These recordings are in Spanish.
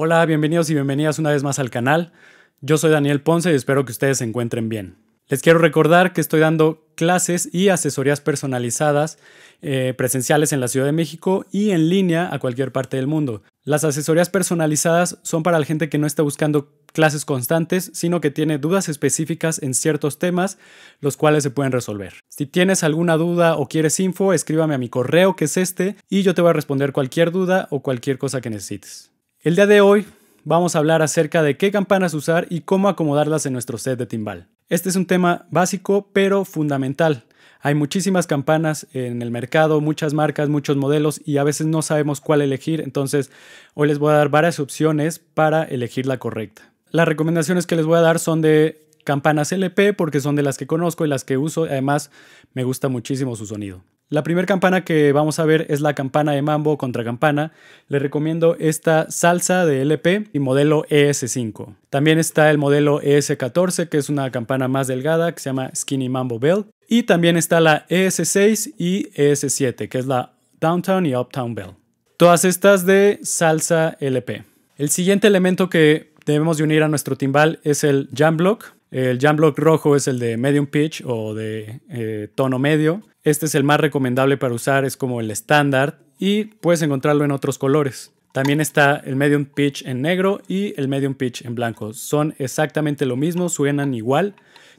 Hola, bienvenidos y bienvenidas una vez más al canal. Yo soy Daniel Ponce y espero que ustedes se encuentren bien. Les quiero recordar que estoy dando clases y asesorías personalizadas eh, presenciales en la Ciudad de México y en línea a cualquier parte del mundo. Las asesorías personalizadas son para la gente que no está buscando clases constantes, sino que tiene dudas específicas en ciertos temas, los cuales se pueden resolver. Si tienes alguna duda o quieres info, escríbame a mi correo que es este y yo te voy a responder cualquier duda o cualquier cosa que necesites. El día de hoy vamos a hablar acerca de qué campanas usar y cómo acomodarlas en nuestro set de timbal. Este es un tema básico pero fundamental. Hay muchísimas campanas en el mercado, muchas marcas, muchos modelos y a veces no sabemos cuál elegir, entonces hoy les voy a dar varias opciones para elegir la correcta. Las recomendaciones que les voy a dar son de campanas LP porque son de las que conozco y las que uso, además me gusta muchísimo su sonido. La primera campana que vamos a ver es la campana de mambo contra campana. Le recomiendo esta salsa de LP y modelo ES5. También está el modelo ES14, que es una campana más delgada que se llama Skinny Mambo Bell. Y también está la ES6 y ES7, que es la Downtown y Uptown Bell. Todas estas de salsa LP. El siguiente elemento que debemos de unir a nuestro timbal es el jam block. El jam block rojo es el de medium pitch o de eh, tono medio. Este es el más recomendable para usar, es como el estándar y puedes encontrarlo en otros colores. También está el medium pitch en negro y el medium pitch en blanco. Son exactamente lo mismo, suenan igual,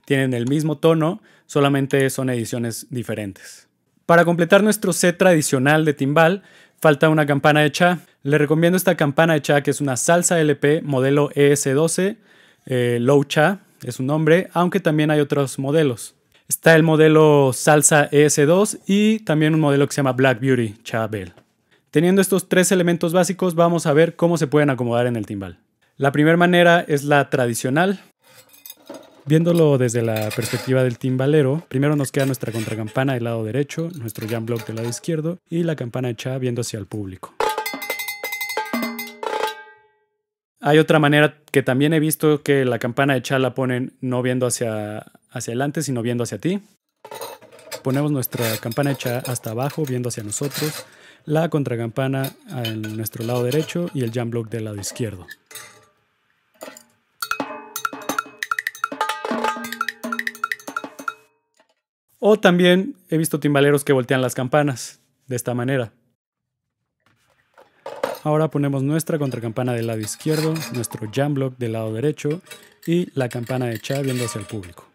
tienen el mismo tono, solamente son ediciones diferentes. Para completar nuestro set tradicional de timbal, falta una campana de cha. Le recomiendo esta campana de cha que es una salsa LP modelo ES12 eh, Low Cha es un nombre, aunque también hay otros modelos. Está el modelo Salsa ES2 y también un modelo que se llama Black Beauty Chabel. Teniendo estos tres elementos básicos, vamos a ver cómo se pueden acomodar en el timbal. La primera manera es la tradicional. Viéndolo desde la perspectiva del timbalero, primero nos queda nuestra contracampana del lado derecho, nuestro jam block del lado izquierdo y la campana hecha viendo hacia el público. Hay otra manera que también he visto que la campana de la ponen no viendo hacia, hacia adelante, sino viendo hacia ti. Ponemos nuestra campana hecha hasta abajo, viendo hacia nosotros. La contracampana en nuestro lado derecho y el jam block del lado izquierdo. O también he visto timbaleros que voltean las campanas de esta manera. Ahora ponemos nuestra contracampana del lado izquierdo, nuestro jam block del lado derecho y la campana de cha viendo hacia el público.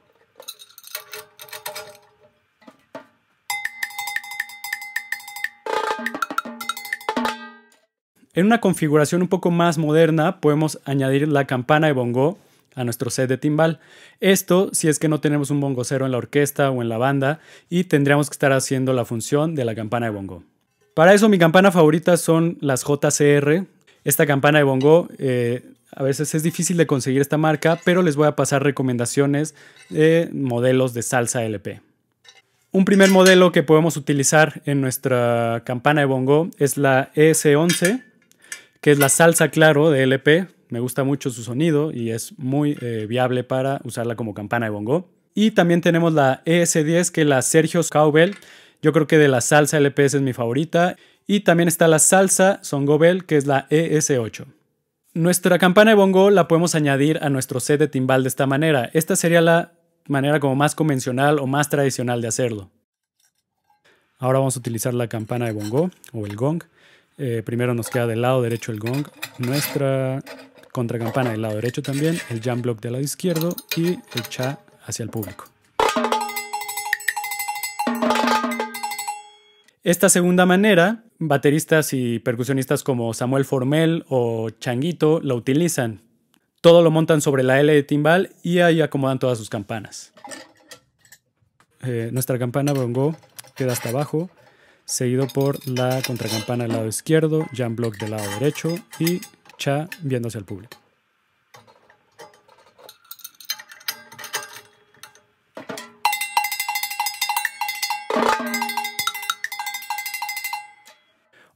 En una configuración un poco más moderna podemos añadir la campana de bongo a nuestro set de timbal. Esto si es que no tenemos un bongocero en la orquesta o en la banda y tendríamos que estar haciendo la función de la campana de bongo. Para eso mi campana favorita son las JCR. Esta campana de bongo eh, a veces es difícil de conseguir esta marca, pero les voy a pasar recomendaciones de modelos de salsa LP. Un primer modelo que podemos utilizar en nuestra campana de bongo es la ES11, que es la salsa claro de LP. Me gusta mucho su sonido y es muy eh, viable para usarla como campana de bongo. Y también tenemos la ES10, que es la Sergio Cowbell. Yo creo que de la salsa LPS es mi favorita. Y también está la salsa Songobel, que es la ES8. Nuestra campana de bongo la podemos añadir a nuestro set de timbal de esta manera. Esta sería la manera como más convencional o más tradicional de hacerlo. Ahora vamos a utilizar la campana de bongo o el gong. Eh, primero nos queda del lado derecho el gong, nuestra contracampana del lado derecho también, el jam block del lado izquierdo y el cha hacia el público. Esta segunda manera, bateristas y percusionistas como Samuel Formel o Changuito la utilizan. Todo lo montan sobre la L de timbal y ahí acomodan todas sus campanas. Eh, nuestra campana bongo queda hasta abajo, seguido por la contracampana del lado izquierdo, jam block del lado derecho y cha viendo hacia el público.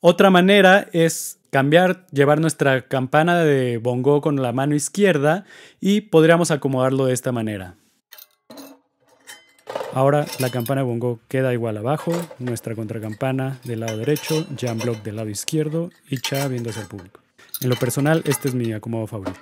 Otra manera es cambiar, llevar nuestra campana de bongo con la mano izquierda y podríamos acomodarlo de esta manera. Ahora la campana de bongo queda igual abajo, nuestra contracampana del lado derecho, jam block del lado izquierdo y cha viendo hacia el público. En lo personal, este es mi acomodo favorito.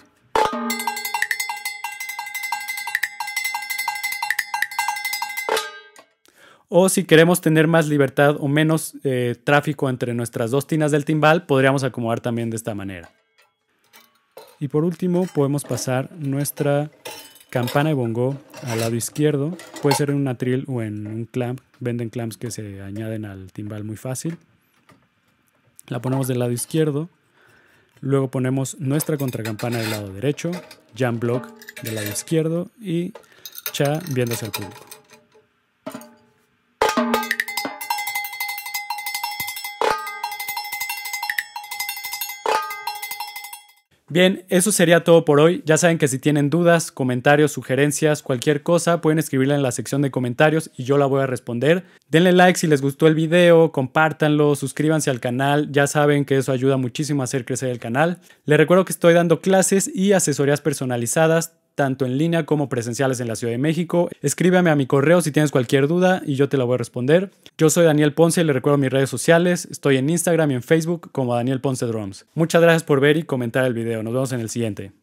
O si queremos tener más libertad o menos eh, tráfico entre nuestras dos tinas del timbal, podríamos acomodar también de esta manera. Y por último, podemos pasar nuestra campana de bongo al lado izquierdo. Puede ser en un atril o en un clamp. Venden clamps que se añaden al timbal muy fácil. La ponemos del lado izquierdo. Luego ponemos nuestra contracampana del lado derecho, Jam Block del lado izquierdo y Cha viéndose al público. Bien, eso sería todo por hoy. Ya saben que si tienen dudas, comentarios, sugerencias, cualquier cosa, pueden escribirla en la sección de comentarios y yo la voy a responder. Denle like si les gustó el video, compártanlo, suscríbanse al canal. Ya saben que eso ayuda muchísimo a hacer crecer el canal. Les recuerdo que estoy dando clases y asesorías personalizadas tanto en línea como presenciales en la Ciudad de México. Escríbeme a mi correo si tienes cualquier duda y yo te la voy a responder. Yo soy Daniel Ponce y le recuerdo mis redes sociales. Estoy en Instagram y en Facebook como Daniel Ponce Drums. Muchas gracias por ver y comentar el video. Nos vemos en el siguiente.